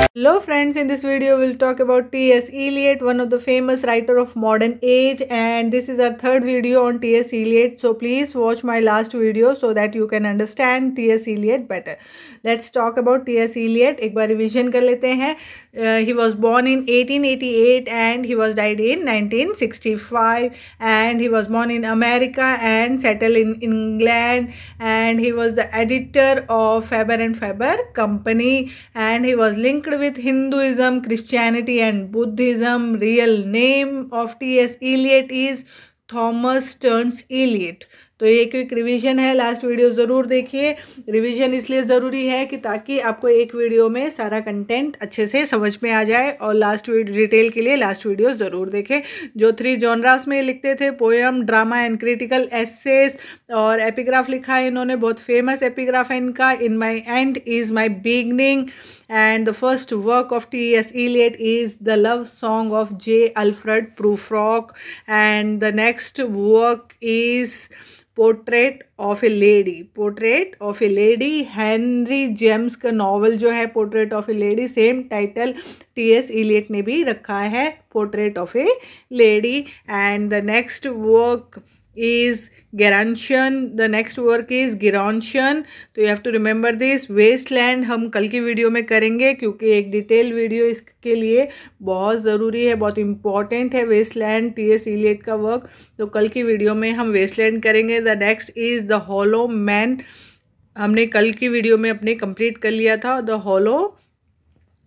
Hello friends, in this video we'll talk about T.S. Eliot, one of the famous writer of modern age and this is our third video on T.S. Eliot. So please watch my last video so that you can understand T.S. Eliot better. Let's talk about T S Eliot एक बार revision कर लेते हैं he was born in 1888 and he was died in 1965 and he was born in America and settle in England and he was the editor of Faber and Faber company and he was linked with Hinduism Christianity and Buddhism real name of T.S. Eliot is Thomas Stearns Eliot. तो ये quick revision है last video ज़रूर देखिए revision इसलिए ज़रूरी है कि ताकि आपको एक वीडियो में सारा कंटेंट अच्छे से समझ में आ जाए और लास्ट डिटेल के लिए लास्ट वीडियो ज़रूर देखें जो थ्री जॉनरास में लिखते थे poem drama and critical essays और एपिग्राफ लिखा है इन्होंने बहुत फेमस एपिग्राफ है इनका in my end is my beginning and the first work of T S Eliot is the love song of J Alfred Prufrock and the next work is portrait of a lady portrait of a lady Henry James का novel जो है portrait of a lady same title T S Eliot ने भी रखा है portrait of a lady and the next work is Garantian. The next work is Gerontian. तो you have to remember this. Wasteland हम कल की वीडियो में करेंगे क्योंकि एक डिटेल वीडियो इसके लिए बहुत ज़रूरी है बहुत इंपॉर्टेंट है लैंड टी एस इलेट का वर्क तो कल की वीडियो में हम वेस्टलैंड करेंगे the next is the hollow man हमने कल की वीडियो में अपने कंप्लीट कर लिया था the hollow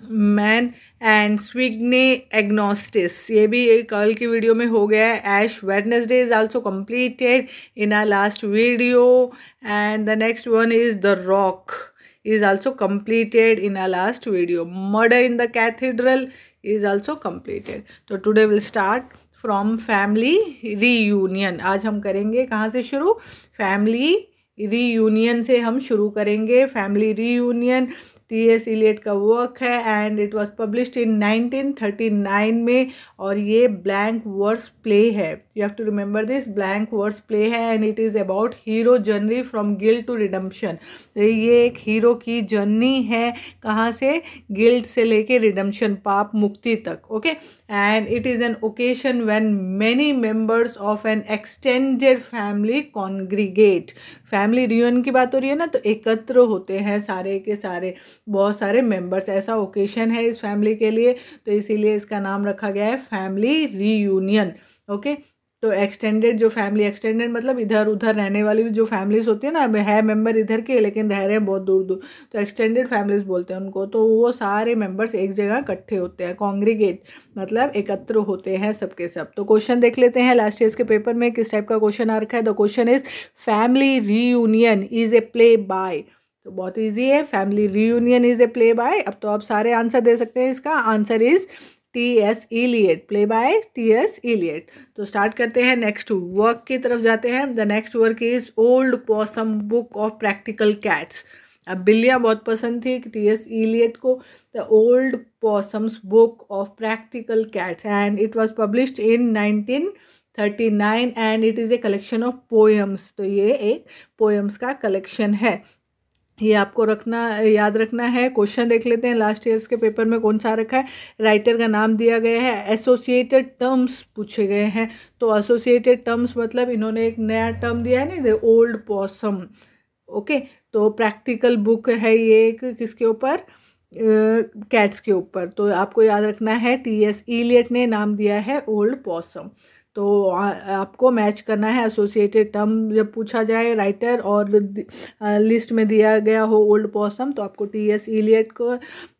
man and Sweeney Agonistes ये भी एक कल की वीडियो में हो गया है Ash Wednesday is also completed in a last video and the next one is the rock is also completed in a last video murder in the cathedral is also completed तो today will start from family reunion आज हम करेंगे कहाँ से शुरू family reunion से हम शुरू करेंगे family reunion T S Eliot का वर्क है and it was published in 1939 में और ये ब्लैंक वर्स प्ले है you have to remember this blank verse play है and it is about hero journey from guilt to redemption तो ये एक हीरो की जर्नी है कहाँ से गिल्ड से लेके रिडम्पशन पाप मुक्ति तक okay and it is an occasion when many members of an extended family congregate family reunion की बात हो रही है ना तो एकत्र होते हैं सारे के सारे बहुत सारे मेंबर्स ऐसा ओकेशन है इस फैमिली के लिए तो इसीलिए इसका नाम रखा गया है फैमिली रीयूनियन ओके तो एक्सटेंडेड जो फैमिली एक्सटेंडेड मतलब इधर उधर रहने वाली जो फैमिलीज होती है ना है मेंबर इधर के लेकिन रह रहे हैं बहुत दूर दूर तो एक्सटेंडेड फैमिलीज बोलते हैं उनको तो वो सारे मेंबर्स एक जगह इकट्ठे होते हैं कॉन्ग्रीगेट मतलब एकत्र होते हैं सबके सब तो क्वेश्चन देख लेते हैं लास्ट ईयर के पेपर में किस टाइप का क्वेश्चन आ रखा है the question is family reunion is a play by तो बहुत इजी है family reunion is a play by अब तो आप सारे आंसर दे सकते हैं इसका answer is T S Eliot play by T S Eliot तो स्टार्ट करते हैं नेक्स्ट वर्क की तरफ जाते हैं the next work is old possum book of practical cats अब बिल्लियाँ बहुत पसंद थी टी एस इलियट को the old possum's book of practical cats and it was published in nineteen thirty nine and it is a collection of poems तो ये एक poems का कलेक्शन है ये आपको रखना याद रखना है क्वेश्चन देख लेते हैं लास्ट ईयर्स के पेपर में कौन सा रखा है राइटर का नाम दिया गया है एसोसिएटेड टर्म्स पूछे गए हैं तो एसोसिएटेड टर्म्स मतलब इन्होंने एक नया टर्म दिया है ना ओल्ड पॉसम ओके तो प्रैक्टिकल बुक है ये एक किसके ऊपर कैट्स के ऊपर तो आपको याद रखना है टी एस ईलियट ने नाम दिया है ओल्ड पॉसम तो आ, आपको मैच करना है एसोसिएटेड टर्म जब पूछा जाए राइटर और लिस्ट में दिया गया हो ओल्ड पॉसम तो आपको टी एस इलियट को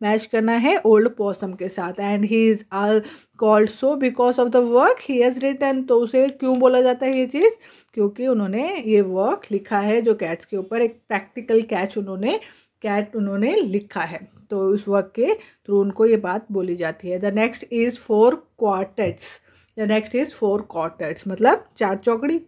मैच करना है ओल्ड पॉसम के साथ and he is all called so because of the work he has written तो उसे क्यों बोला जाता है ये चीज़ क्योंकि उन्होंने ये वर्क लिखा है जो कैट्स के ऊपर एक प्रैक्टिकल कैच उन्होंने कैट उन्होंने लिखा है तो उस वर्क के थ्रू उनको ये बात बोली जाती है the next is four quartets the next is four quarters मतलब चार चौकड़ी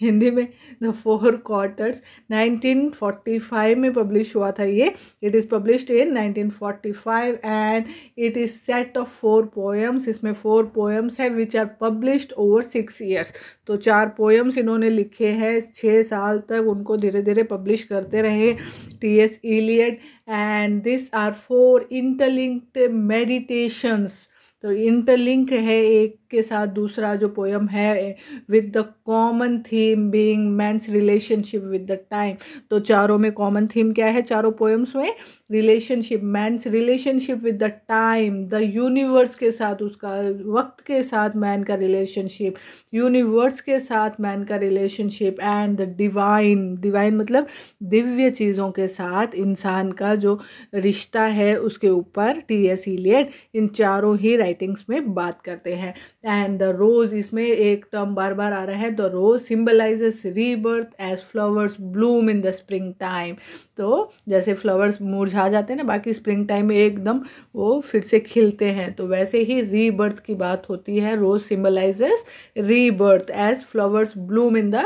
हिंदी में द फोर क्वार्टर्स 1945 में पब्लिश हुआ था ये it is published in 1945 and it is set of four poems इसमें फोर पोएम्स है which are published over six years तो चार पोएम्स इन्होंने लिखे हैं छः साल तक उनको धीरे धीरे पब्लिश करते रहे T S Eliot and this are four interlinked meditations तो इंटरलिंक है एक के साथ दूसरा जो पोएम है with the common theme being man's relationship with the time तो चारों में कॉमन थीम क्या है चारों पोएम्स में relationship man's relationship with the time the universe के साथ उसका वक्त के साथ मैन का रिलेशनशिप यूनिवर्स के साथ मैन का relationship and the divine divine मतलब दिव्य चीज़ों के साथ इंसान का जो रिश्ता है उसके ऊपर टी एस इलियट इन चारों ही राइटिंग्स में बात करते हैं एंड द रोज़ इसमें एक टर्म बार बार आ रहा है the rose symbolizes rebirth as flowers bloom in the spring time तो जैसे फ्लावर्स मुरझा जाते हैं ना बाकी स्प्रिंग टाइम में एकदम वो फिर से खिलते हैं तो वैसे ही रीबर्थ की बात होती है rose symbolizes rebirth as flowers bloom in the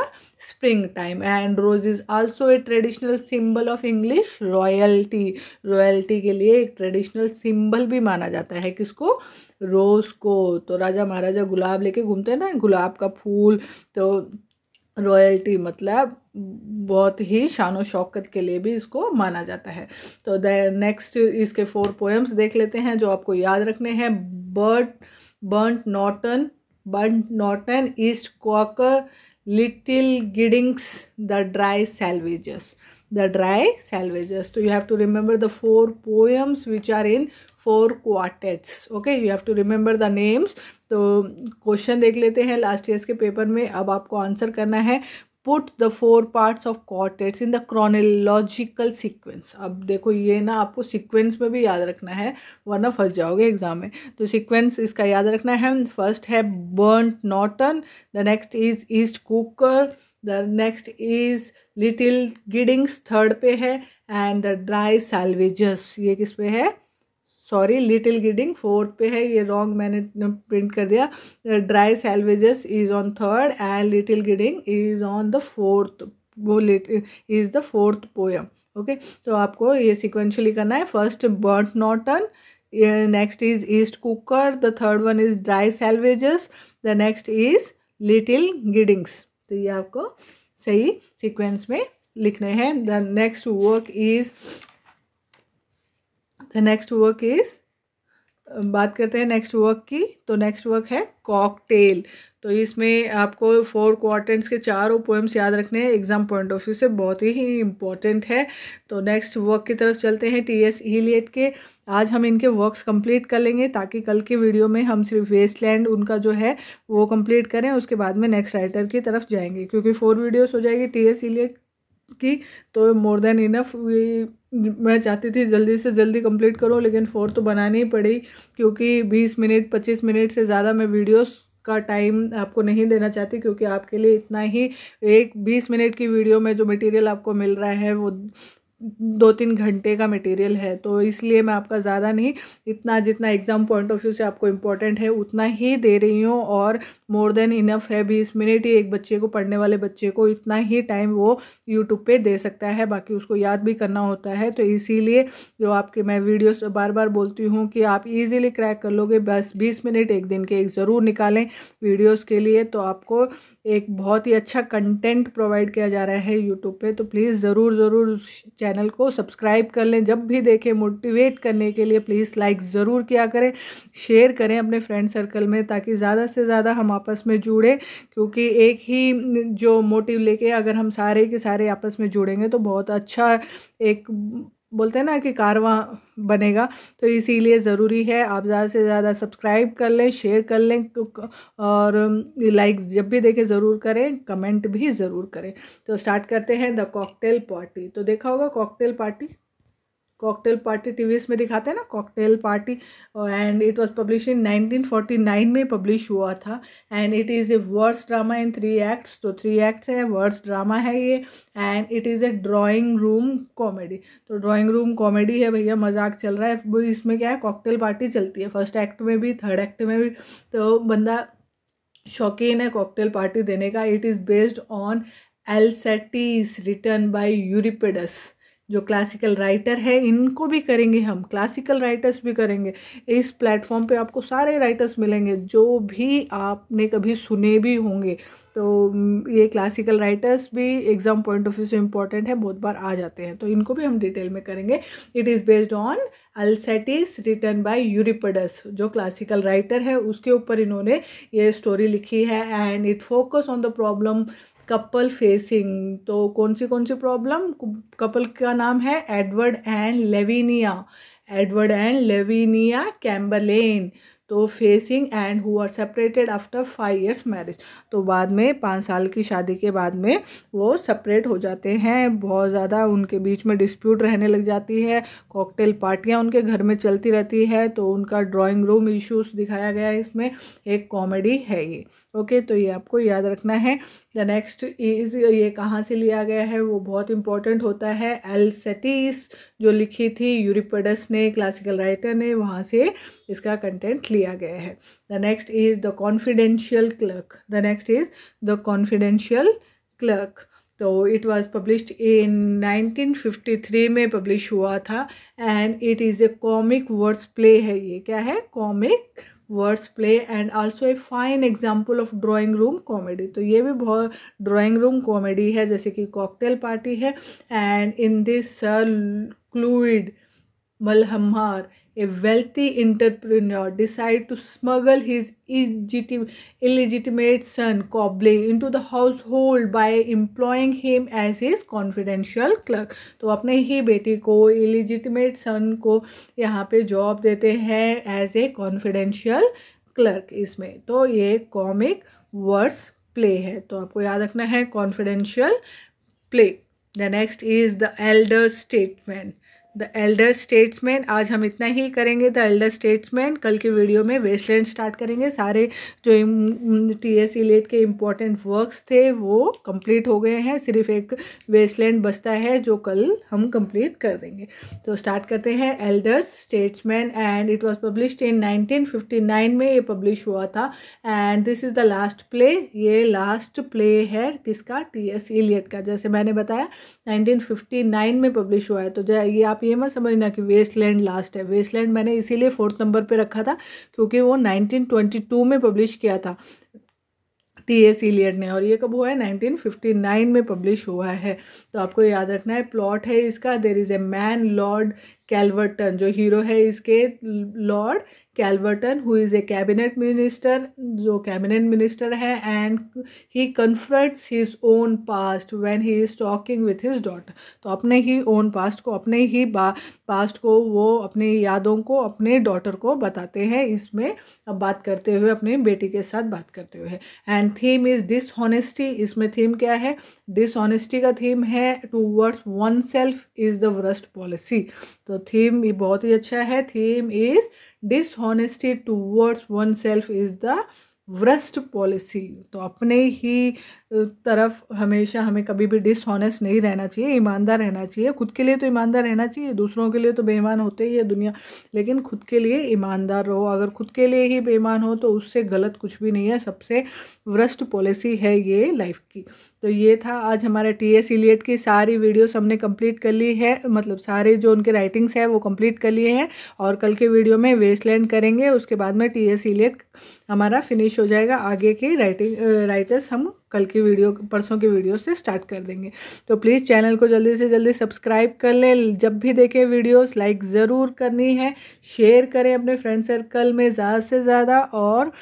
time and rose is also a traditional symbol of English royalty royalty के लिए एक traditional symbol भी माना जाता है किसको रोज़ को तो राजा महाराजा गुलाब लेके घूमते हैं ना गुलाब का फूल तो रॉयल्टी मतलब बहुत ही शान शौकत के लिए भी इसको माना जाता है तो नेक्स्ट इसके फोर पोएम्स देख लेते हैं जो आपको याद रखने हैं Burnt Burnt Norton Burnt Norton East Coker Little Giddings the Dry Salvages the Dry Salvages तो you have to remember the four poems which are in four quartets okay you have to remember the names तो question देख लेते हैं last years के paper में अब आपको answer करना है put the four parts of quartets in the chronological sequence अब देखो ये ना आपको सीक्वेंस में भी याद रखना है वरना फंस जाओगे एग्जाम में तो सीक्वेंस इसका याद रखना है फर्स्ट है Burnt Norton the next is East Coker the next is Little Giddings third पे है एंड द ड्राई सैलवेजस ये किस पे है सॉरी लिटिल गिडिंग फोर्थ पे है ये रॉन्ग मैंने प्रिंट कर दिया Dry Salvages is on third and Little Gidding is on the fourth वो is the fourth poem okay तो आपको ये सिक्वेंशली करना है first Burnt Norton next is East Coker the third one is Dry Salvages the next is Little Giddings तो ये आपको सही सिक्वेंस में लिखने हैं the next work is the next work is बात करते हैं नेक्स्ट वर्क की तो नेक्स्ट वर्क है कॉकटेल तो इसमें आपको फोर क्वार्टेंट्स के चारों पोएम्स याद रखने हैं एग्ज़ाम पॉइंट ऑफ व्यू से बहुत ही इम्पॉर्टेंट है तो नेक्स्ट वर्क की तरफ चलते हैं टी एस ईलियट के आज हम इनके वर्क्स कंप्लीट कर लेंगे ताकि कल के वीडियो में हम सिर्फ वेस्टलैंड उनका जो है वो कंप्लीट करें उसके बाद में नेक्स्ट राइटर की तरफ जाएंगे क्योंकि फोर वीडियोज़ हो जाएगी टी एस ईलियट की तो मोर देन इनफ मैं चाहती थी जल्दी से जल्दी कंप्लीट करूं लेकिन फ़ोर तो बनानी ही पड़ी क्योंकि बीस मिनट पच्चीस मिनट से ज़्यादा मैं वीडियोस का टाइम आपको नहीं देना चाहती क्योंकि आपके लिए इतना ही एक बीस मिनट की वीडियो में जो मटेरियल आपको मिल रहा है वो दो तीन घंटे का मटेरियल है तो इसलिए मैं आपका ज़्यादा नहीं इतना जितना एग्ज़ाम पॉइंट ऑफ व्यू से आपको इम्पोर्टेंट है उतना ही दे रही हूँ और मोर देन इनफ है बीस मिनट ही एक बच्चे को पढ़ने वाले बच्चे को इतना ही टाइम वो यूट्यूब पे दे सकता है बाकी उसको याद भी करना होता है तो इसीलिए जो आपके मैं वीडियोस बार बार बोलती हूँ कि आप ईजिली क्रैक कर लोगे बस बीस मिनट एक दिन के एक ज़रूर निकालें वीडियोज़ के लिए तो आपको एक बहुत ही अच्छा कंटेंट प्रोवाइड किया जा रहा है यूट्यूब पर तो प्लीज़ ज़रूर ज़रूर चैनल को सब्सक्राइब कर लें जब भी देखें मोटिवेट करने के लिए प्लीज़ लाइक ज़रूर किया करें शेयर करें अपने फ्रेंड सर्कल में ताकि ज़्यादा से ज़्यादा हम आपस में जुड़ें क्योंकि एक ही जो मोटिव लेके अगर हम सारे के सारे आपस में जुड़ेंगे तो बहुत अच्छा एक बोलते हैं ना कि कारवां बनेगा तो इसीलिए ज़रूरी है आप ज़्यादा से ज़्यादा सब्सक्राइब कर लें शेयर कर लें और लाइक जब भी देखें ज़रूर करें कमेंट भी ज़रूर करें तो स्टार्ट करते हैं द कॉकटेल पार्टी तो देखा होगा cocktail party cocktail party TV में दिखाते हैं ना cocktail party and it was publish in 1949 में पब्लिश हुआ था and it is a words drama in three acts तो थ्री एक्ट्स है वर्ड्स ड्रामा है ये and it is a drawing room comedy तो ड्राइंग रूम कॉमेडी है भैया मजाक चल रहा है वो इसमें क्या है कॉकटेल पार्टी चलती है फर्स्ट एक्ट में भी थर्ड एक्ट में भी तो बंदा शौकीन है कॉकटेल पार्टी देने का it is based on Alcestis return by Euripides जो क्लासिकल राइटर है इनको भी करेंगे हम क्लासिकल राइटर्स भी करेंगे इस प्लेटफॉर्म पे आपको सारे राइटर्स मिलेंगे जो भी आपने कभी सुने भी होंगे तो ये क्लासिकल राइटर्स भी एग्ज़ाम पॉइंट ऑफ व्यू से इम्पॉर्टेंट है बहुत बार आ जाते हैं तो इनको भी हम डिटेल में करेंगे it is based on Alcestis return by Euripides जो क्लासिकल राइटर है उसके ऊपर इन्होंने ये स्टोरी लिखी है and it focus on the problem couple facing तो कौन सी कौन सी प्रॉब्लम कपल का नाम है Edward and Lavinia Edward and Lavinia Chamberlayne तो facing and who are separated after five years marriage तो बाद में पाँच साल की शादी के बाद में वो सेपरेट हो जाते हैं बहुत ज़्यादा उनके बीच में डिस्प्यूट रहने लग जाती है कॉकटेल पार्टियाँ उनके घर में चलती रहती है तो उनका ड्राइंग रूम इश्यूज दिखाया गया है इसमें एक कॉमेडी है ये ओके तो ये आपको याद रखना है द नेक्स्ट इज ये कहाँ से लिया गया है वो बहुत इंपॉर्टेंट होता है एल सेटिस जो लिखी थी यूरिपडस ने क्लासिकल राइटर ने वहाँ से इसका कंटेंट लिया गया है the next is the confidential clerk the next is the confidential clerk तो इट वाज पब्लिश्ड इन 1953 में पब्लिश हुआ था and it is a comic words play है ये क्या है comic words play and also a fine example of drawing room comedy तो ये भी बहुत ड्राइंग रूम कॉमेडी है जैसे कि कॉकटेल पार्टी है and in this Claude Mulhammer a wealthy entrepreneur decided to smuggle his illegitimate son Cobble into the household by employing him as his confidential clerk तो अपने ही बेटे को illegitimate son को यहाँ पे job देते हैं as a confidential clerk इसमें तो ये comic words play है तो आपको याद रखना है confidential play. The next is the elder statement. The elder statesman आज हम इतना ही करेंगे द एल्डर स्टेट्समैन कल के वीडियो में वेस्टलैंड स्टार्ट करेंगे सारे जो टी एस इलेट के इम्पॉर्टेंट वर्क्स थे वो कंप्लीट हो गए हैं सिर्फ एक वेस्टलैंड बचता है जो कल हम कंप्लीट कर देंगे तो स्टार्ट करते हैं elders statesman and it was published in 1959 में ये पब्लिश हुआ था and this is the last play ये लास्ट प्ले है किसका टी एस इलेट का जैसे मैंने बताया नाइन में पब्लिश हुआ है तो ये आप ये मत समझना कि वेस्टलैंड लास्ट है वेस्टलैंड मैंने इसीलिए फोर्थ नंबर पे रखा था क्योंकि वो 1922 में पब्लिश किया था टी एस इलियट ने और ये कब हुआ है 1959 में पब्लिश हुआ है तो आपको याद रखना है प्लॉट है इसका there is a man Lord Claverton जो हीरो है इसके Lord Claverton who is a cabinet minister जो कैबिनेट मिनिस्टर है and he confronts his own past when he is talking with his daughter तो अपने ही ओन पास्ट को अपने ही past को वो अपनी यादों को अपने डॉटर को बताते हैं इसमें अब बात करते हुए अपने बेटी के साथ बात करते हुए एंड थीम इज़ डिसऑनेस्टी इसमें थीम क्या है डिसऑनेस्टी का थीम है towards oneself is the worst policy तो थीम बहुत ही अच्छा है theme is dishonesty towards oneself is the worst policy तो अपने ही तरफ हमेशा हमें कभी भी डिसऑनेस्ट नहीं रहना चाहिए ईमानदार रहना चाहिए खुद के लिए तो ईमानदार रहना चाहिए दूसरों के लिए तो बेईमान होते ही है दुनिया लेकिन खुद के लिए ईमानदार रहो अगर खुद के लिए ही बेईमान हो तो उससे गलत कुछ भी नहीं है सबसे वृष्ट पॉलिसी है ये लाइफ की तो ये था आज हमारे टी एस इलियट की सारी वीडियोस हमने कंप्लीट कर ली है मतलब सारे जो उनके राइटिंग्स है वो कंप्लीट कर लिए हैं और कल के वीडियो में वेस्टलैंड करेंगे उसके बाद में टी एस इलियट हमारा फिनिश हो जाएगा आगे के राइटिंग राइटर्स हम कल की वीडियो परसों की वीडियो से स्टार्ट कर देंगे तो प्लीज़ चैनल को जल्दी से जल्दी सब्सक्राइब कर लें जब भी देखें वीडियोस लाइक ज़रूर करनी है शेयर करें अपने फ्रेंड सर्कल में ज़्यादा से ज़्यादा और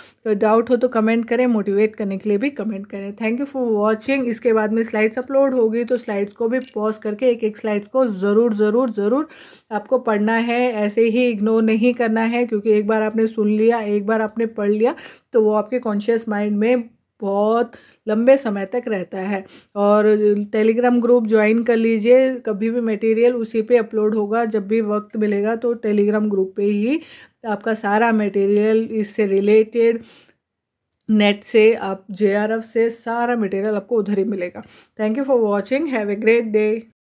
डाउट हो तो कमेंट करें मोटिवेट करने के लिए भी कमेंट करें थैंक यू फॉर वॉचिंग इसके बाद में स्लाइड्स अपलोड होगी तो स्लाइड्स को भी पॉज करके एक एक स्लाइड्स को ज़रूर ज़रूर ज़रूर आपको पढ़ना है ऐसे ही इग्नोर नहीं करना है क्योंकि एक बार आपने सुन लिया एक बार आपने पढ़ लिया तो वो आपके कॉन्शियस माइंड में बहुत लंबे समय तक रहता है और टेलीग्राम ग्रुप ज्वाइन कर लीजिए कभी भी मटेरियल उसी पे अपलोड होगा जब भी वक्त मिलेगा तो टेलीग्राम ग्रुप पे ही आपका सारा मटेरियल इससे रिलेटेड नेट से आप जे से सारा मटेरियल आपको उधर ही मिलेगा thank you for watching have a great day